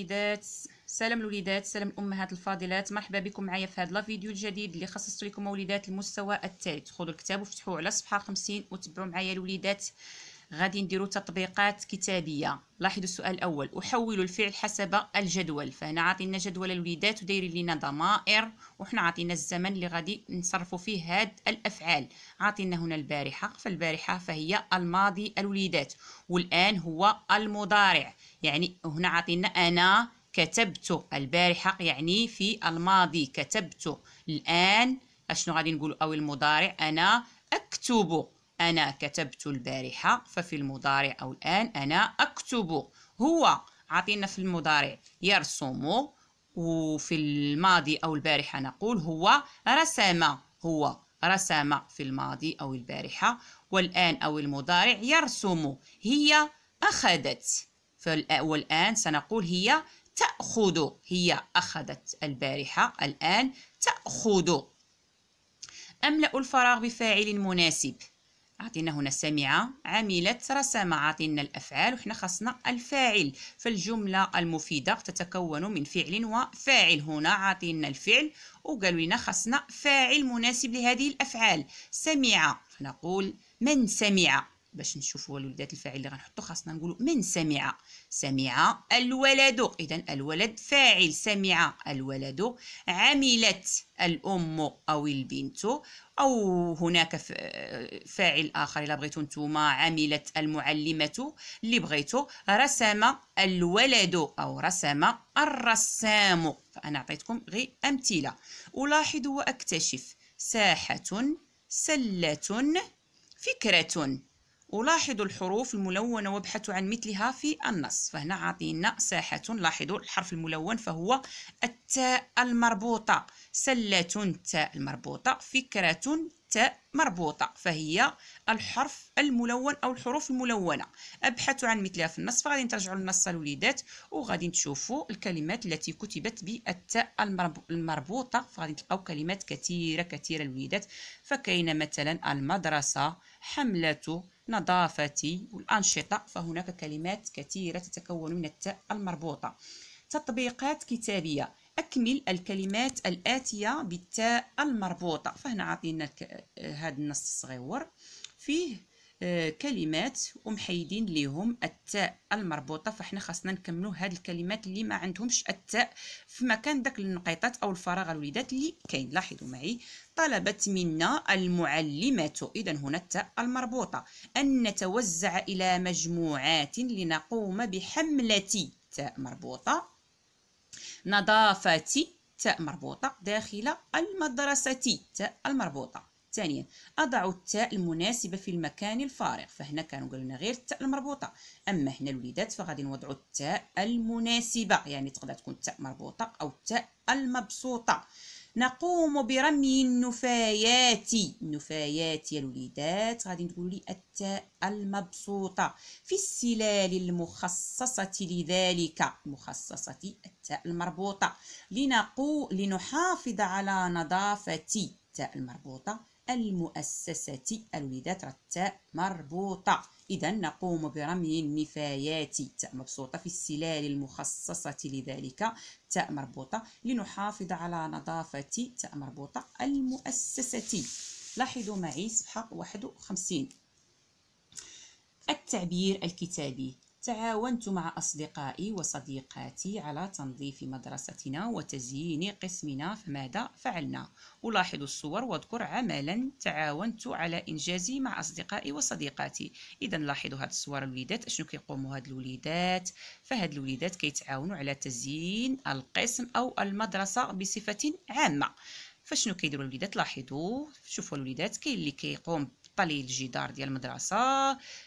الوليدات سلام الوليدات سلام الامهات الفاضلات مرحبا بكم معايا في هذا الفيديو الجديد اللي خصصت لكم وليدات المستوى الثالث خذوا الكتاب وفتحوه على صفحه 50 وتبعوا معايا الوليدات غادي نديرو تطبيقات كتابيه لاحظوا السؤال الاول احول الفعل حسب الجدول فهنا عاطينا جدول الوليدات ودايرين لينا ضمائر وحنا عاطينا الزمن اللي غادي نصرفوا فيه هاد الافعال عاطينا هنا البارحه فالبارحه فهي الماضي الوليدات والان هو المضارع يعني هنا عاطينا انا كتبت البارحه يعني في الماضي كتبت الان اشنو غادي نقول او المضارع انا اكتب أنا كتبت البارحة ففي المضارع أو الآن أنا أكتب هو عطينا في المضارع يرسم وفي الماضي أو البارحة نقول هو رسم هو رسم في الماضي أو البارحة والآن أو المضارع يرسم هي أخذت والآن سنقول هي تأخذ هي أخذت البارحة الآن تأخذ أملأ الفراغ بفاعل مناسب عطينا هنا سمع عملت رسم عطينا الافعال وحنا خاصنا الفاعل فالجمله المفيده تتكون من فعل وفاعل هنا عطينا الفعل وقالوا لنا خاصنا فاعل مناسب لهذه الافعال سمع نقول من سمع باش نشوفوا الولدات الفاعل اللي غنحطو خاصنا نقولوا من سمع سمع الولد اذا الولد فاعل سمع الولد عملت الام او البنت او هناك فاعل اخر الا بغيتو نتوما عملت المعلمه اللي بغيتو رسم الولد او رسم الرسام فانا عطيتكم غير امثله الاحظ واكتشف ساحه سله فكره ولاحظوا الحروف الملونة وابحثوا عن مثلها في النص فهنا عاطينا ساحة لاحظوا الحرف الملون فهو التاء المربوطة سلة تاء المربوطة فكرة تاء مربوطة فهي الحرف الملون أو الحروف الملونة أبحث عن مثلها في النص فغادي نترجعوا للنص الوليدات وغادي نشوفوا الكلمات التي كتبت بالتاء المربوطة فغادي تلقاو كلمات كثيرة كثيرة الوليدات فكاين مثلا المدرسة حملة نظافتي والأنشطة فهناك كلمات كثيرة تتكون من التاء المربوطة تطبيقات كتابية أكمل الكلمات الآتية بالتاء المربوطة فهنا عطينا هذا النص الصغيور فيه آه، كلمات ومحيدين ليهم التاء المربوطة فاحنا خاصنا نكملو هاد الكلمات اللي ما عندهمش التاء في مكان داك النقيطات أو الفراغ الوليدات اللي كاين لاحظوا معي طلبت منا المعلمة إذا هنا التاء المربوطة أن نتوزع إلى مجموعات لنقوم بحملة تاء مربوطة نظافتي تاء مربوطة داخل المدرسة تاء المربوطة ثانيا أضع التاء المناسبة في المكان الفارغ فهنا كانوا قالوا لنا غير التاء المربوطة أما هنا الوليدات فغادي نوضعوا التاء المناسبة يعني تقدر تكون التاء مربوطة أو التاء المبسوطة نقوم برمي النفايات النفايات يا الوليدات غادي تقولي لي التاء المبسوطة في السلال المخصصة لذلك مخصصة التاء المربوطة لنقو لنحافظ على نظافة التاء المربوطة المؤسسة الوليدات راه التاء مربوطة إذا نقوم برمي النفايات تاء مبسوطة في السلال المخصصة لذلك تاء مربوطة لنحافظ على نظافة تاء مربوطة المؤسسة لاحظوا معي صفحة 51 التعبير الكتابي تعاونت مع أصدقائي وصديقاتي على تنظيف مدرستنا وتزيين قسمنا فماذا فعلنا؟ ألاحظ الصور واذكر عملا تعاونت على إنجازي مع أصدقائي وصديقاتي إذا لاحظوا هاد الصور الوليدات أشنو كيقوموا هاد الوليدات فهاد الوليدات كيتعاونوا على تزيين القسم أو المدرسة بصفة عامة فشنو كيديروا الوليدات لاحظوا شوفوا الوليدات كاين اللي كيقوم طلي الجدار ديال المدرسه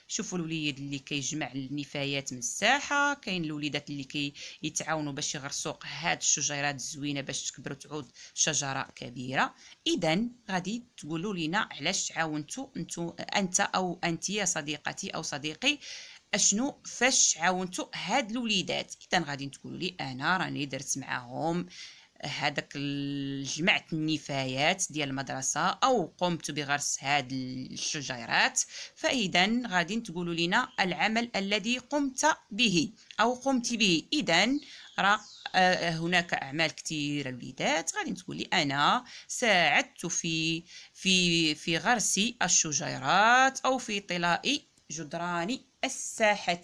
شوفوا الوليد اللي كيجمع النفايات من الساحه كاين الوليدات اللي كيتعاونوا كي باش يغرسوا هاد الشجيرات الزوينه باش تكبر وتعود شجره كبيره اذا غادي تقولوا لينا علاش عاونتوا انتو انت او انت يا صديقتي او صديقي اشنو فاش عاونتوا هاد الوليدات اذا غادي تقولوا لي انا راني درت معاهم هذاك جمعت النفايات ديال المدرسه او قمت بغرس هاد الشجيرات فاذا غادي تقولوا لنا العمل الذي قمت به او قمت به اذا راه آه، هناك اعمال كثيره الوليدات غادي تقول لي انا ساعدت في في في غرس الشجيرات او في طلاء جدران الساحه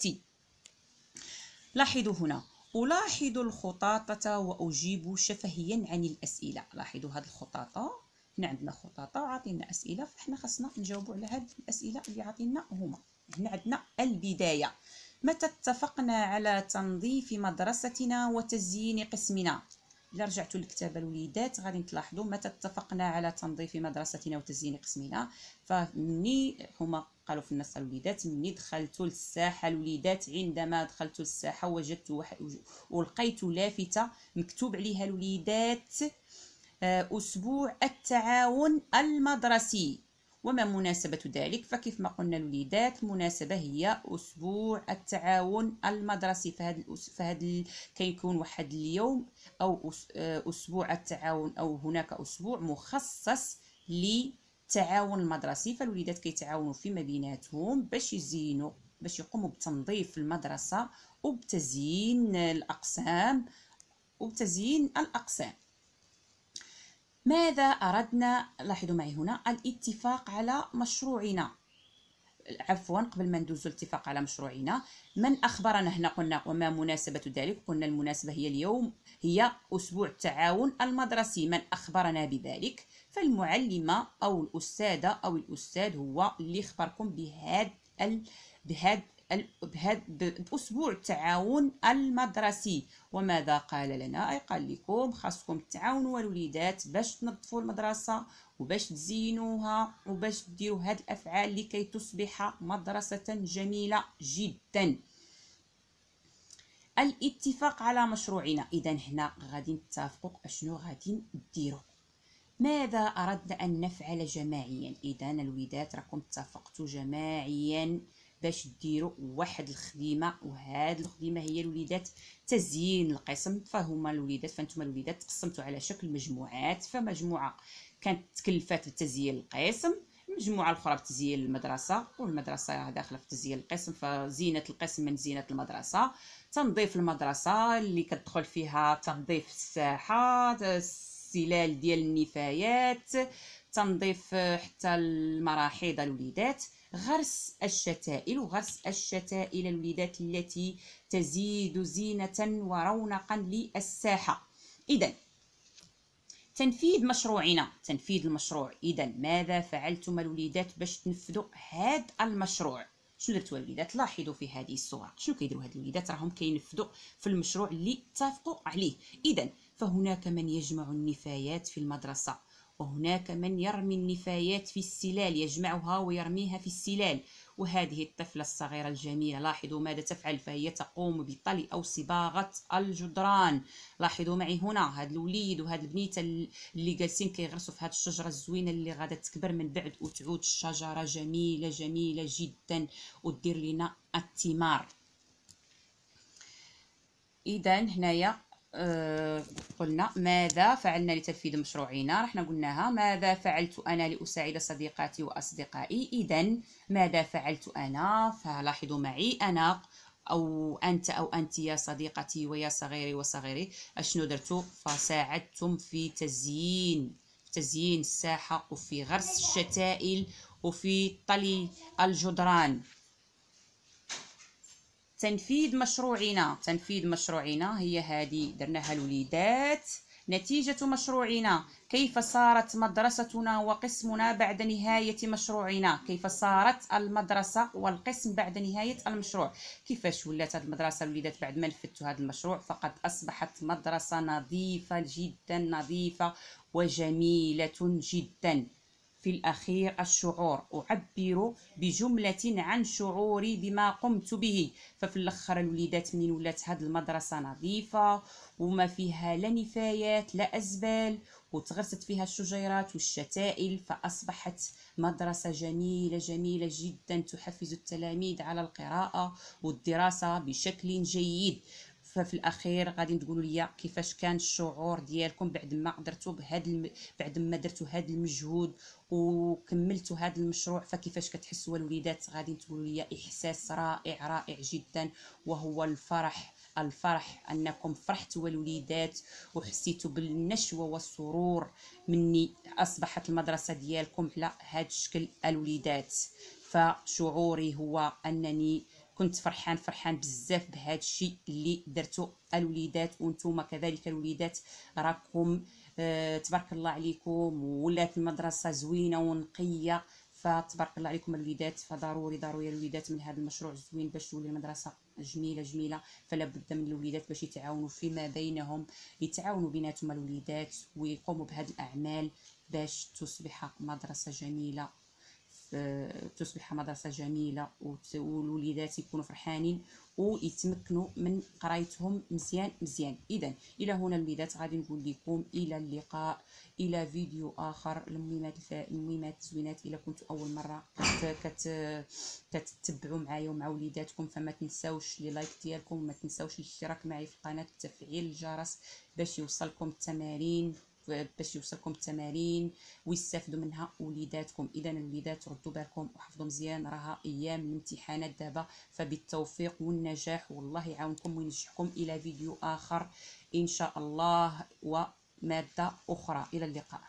لاحظوا هنا ألاحظ الخطاطة وأجيب شفهيا عن الأسئلة لاحظوا هاد الخطاطة هنا عندنا خطاطة وعطينا أسئلة فإحنا خصنا نجاوب على هاد الأسئلة اللي عطينا هما هنا عندنا البداية متى اتفقنا على تنظيف مدرستنا وتزيين قسمنا إذا رجعتوا لكتاب الوليدات غادي تلاحظوا متى اتفقنا على تنظيف مدرستنا وتزيين قسمنا فمني هما قالوا في النص الوليدات مني دخلت للساحه الوليدات عندما دخلت للساحه وجدت وح... ولقيت لافته مكتوب عليها الوليدات آه، اسبوع التعاون المدرسي وما مناسبة ذلك فكيف ما قلنا الوليدات المناسبة هي أسبوع التعاون المدرسي فهاد الأس... فهاد كيكون واحد اليوم أو آه، أسبوع التعاون أو هناك أسبوع مخصص ل التعاون المدرسي فالوليدات كيتعاونوا فيما بيناتهم باش يزينوا باش يقوموا بتنظيف المدرسه وبتزيين الاقسام وبتزيين الاقسام ماذا اردنا لاحظوا معي هنا الاتفاق على مشروعنا عفوا قبل ما ندوزوا الاتفاق على مشروعنا من اخبرنا هنا قلنا وما مناسبه ذلك قلنا المناسبه هي اليوم هي اسبوع التعاون المدرسي من اخبرنا بذلك فالمعلمة أو الأستاذة أو الأستاذ هو اللي خبركم بهاد ال... بهاد ال... بهاد بأسبوع التعاون المدرسي وماذا قال لنا أي قال لكم خاصكم تعاونوا الوليدات باش تنظفوا المدرسة وباش تزينوها وباش تديروا هاد الأفعال لكي تصبح مدرسة جميلة جداً الاتفاق على مشروعنا اذا هنا غادي نتفقوا اشنو غادي نديرو ماذا أردنا أن نفعل جماعيا إذا الوداد راكم اتفقتوا جماعيا باش ديروا واحد الخديمه وهاد الخديمه هي الوليدات تزيين القسم فهما الوليدات فانتما الوليدات تقسمتوا على شكل مجموعات فمجموعه كانت تكلفات بتزيين القسم مجموعه الاخرى بتزيين المدرسه والمدرسه داخله في تزيين القسم فزينه القسم من زينه المدرسه تنظيف المدرسه اللي كتدخل فيها تنظيف الساحه السلال ديال النفايات تنظيف آه، حتى المراحيض الوليدات غرس الشتائل وغرس الشتائل الوليدات التي تزيد زينة ورونقا للساحة إذا تنفيذ مشروعنا تنفيذ المشروع إذا ماذا فعلتم الوليدات باش تنفذوا هذا المشروع شنو درتوا الوليدات لاحظوا في هذه الصورة شنو كيديروا هاد الوليدات راهم كينفذوا في المشروع اللي اتفقوا عليه إذا فهناك من يجمع النفايات في المدرسة وهناك من يرمي النفايات في السلال يجمعها ويرميها في السلال وهذه الطفلة الصغيرة الجميلة لاحظوا ماذا تفعل فهي تقوم بطلي أو صباغة الجدران لاحظوا معي هنا هاد الوليد وهذا البنيتة اللي جالسين كيغرسوا في هاد الشجرة الزوينة اللي غادا تكبر من بعد وتعود الشجرة جميلة جميلة جدا ودير لنا الثمار إذا هنايا آه، قلنا ماذا فعلنا لتنفيذ مشروعنا رحنا قلناها ماذا فعلت أنا لأساعد صديقاتي وأصدقائي إذا ماذا فعلت أنا فلاحظوا معي أنا أو أنت أو أنت يا صديقتي ويا صغيري وصغيري أشنو درتو فساعدتم في تزيين تزيين الساحة وفي غرس الشتائل وفي طلي الجدران تنفيذ مشروعنا تنفيذ مشروعنا هي هذه درناها الوليدات نتيجة مشروعنا كيف صارت مدرستنا وقسمنا بعد نهاية مشروعنا كيف صارت المدرسة والقسم بعد نهاية المشروع كيفاش ولات هذه المدرسة الوليدات بعد ما نفذت هذا المشروع فقد أصبحت مدرسة نظيفة جدا نظيفة وجميلة جدا في الأخير الشعور أعبر بجملة عن شعوري بما قمت به ففي الأخر الوليدات من ولات هاد المدرسة نظيفة وما فيها لا نفايات لا أزبال وتغرست فيها الشجيرات والشتائل فأصبحت مدرسة جميلة جميلة جدا تحفز التلاميذ على القراءة والدراسة بشكل جيد ففي الاخير غادي تقولوا لي كيفاش كان الشعور ديالكم بعد ما قدرتوا بهاد الم... بعد ما درتوا هاد المجهود وكملتوا هاد المشروع فكيفاش كتحسوا الوليدات غادي تقولوا لي احساس رائع رائع جدا وهو الفرح الفرح انكم فرحتوا الوليدات وحسيتوا بالنشوه والسرور مني اصبحت المدرسه ديالكم على هاد الشكل الوليدات فشعوري هو انني كنت فرحان فرحان بزاف بهذا الشيء اللي درتو الوليدات وانتم كذلك الوليدات راكم آه تبارك الله عليكم ولات المدرسه زوينه ونقيه فتبارك الله عليكم الوليدات فضروري ضروري الوليدات من هذا المشروع الزوين باش تولي المدرسه جميله جميله فلا بد من الوليدات باش يتعاونوا فيما بينهم يتعاونوا بيناتهم الوليدات ويقوموا بهذه الاعمال باش تصبح مدرسه جميله تصبح مدرسه جميله والوليدات يكونوا فرحانين ويتمكنوا من قرايتهم مزيان مزيان اذا الى هنا الوليدات غادي نقول لكم الى اللقاء الى فيديو اخر للميمات الميمات الزوينات الى كنتوا اول مره كت كتتبعوا معايا ومع وليداتكم فما تنساوش لي لايك ديالكم وما تنساوش الاشتراك معي في القناه وتفعيل الجرس باش يوصلكم التمارين باش يوصلكم التمارين ويستافدوا منها وليداتكم اذا الوليدات ردوا بالكم وحفظوا مزيان راها ايام الامتحانات دابا فبالتوفيق والنجاح والله يعاونكم وينجحكم الى فيديو اخر ان شاء الله وماده اخرى الى اللقاء